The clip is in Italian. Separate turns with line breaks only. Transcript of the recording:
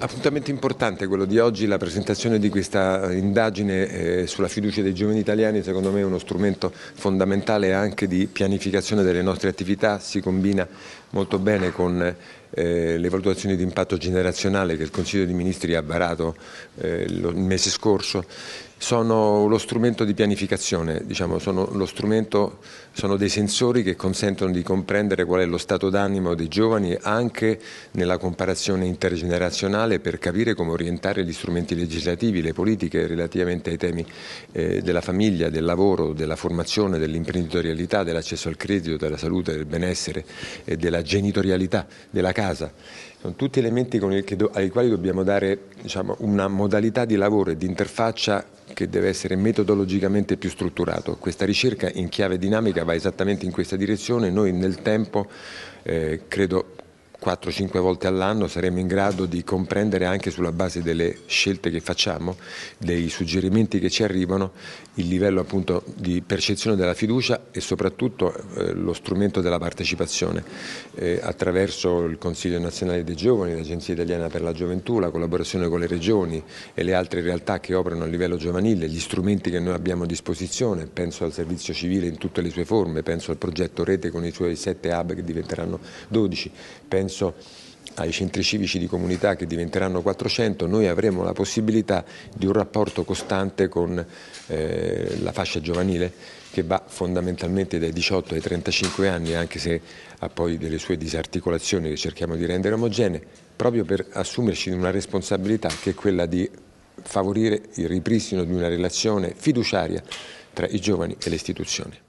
Appuntamento importante quello di oggi, la presentazione di questa eh, indagine eh, sulla fiducia dei giovani italiani secondo me è uno strumento fondamentale anche di pianificazione delle nostre attività, si combina molto bene con eh, eh, le valutazioni di impatto generazionale che il Consiglio dei Ministri ha varato eh, lo, il mese scorso sono lo strumento di pianificazione, diciamo, sono, sono, dei sensori che consentono di comprendere qual è lo stato d'animo dei giovani anche nella comparazione intergenerazionale per capire come orientare gli strumenti legislativi, le politiche relativamente ai temi eh, della famiglia, del lavoro, della formazione, dell'imprenditorialità, dell'accesso al credito, della salute, del benessere, e della genitorialità, della casa. Sono tutti elementi il, ai quali dobbiamo dare diciamo, una modalità di lavoro e di interfaccia che deve essere metodologicamente più strutturato. Questa ricerca in chiave dinamica va esattamente in questa direzione, noi nel tempo eh, credo 4-5 volte all'anno saremo in grado di comprendere anche sulla base delle scelte che facciamo, dei suggerimenti che ci arrivano, il livello appunto di percezione della fiducia e soprattutto eh, lo strumento della partecipazione eh, attraverso il Consiglio nazionale dei giovani, l'Agenzia italiana per la gioventù, la collaborazione con le regioni e le altre realtà che operano a livello giovanile, gli strumenti che noi abbiamo a disposizione, penso al servizio civile in tutte le sue forme, penso al progetto Rete con i suoi 7 hub che diventeranno 12, penso penso ai centri civici di comunità che diventeranno 400, noi avremo la possibilità di un rapporto costante con eh, la fascia giovanile che va fondamentalmente dai 18 ai 35 anni, anche se ha poi delle sue disarticolazioni che cerchiamo di rendere omogenee, proprio per assumerci una responsabilità che è quella di favorire il ripristino di una relazione fiduciaria tra i giovani e le istituzioni.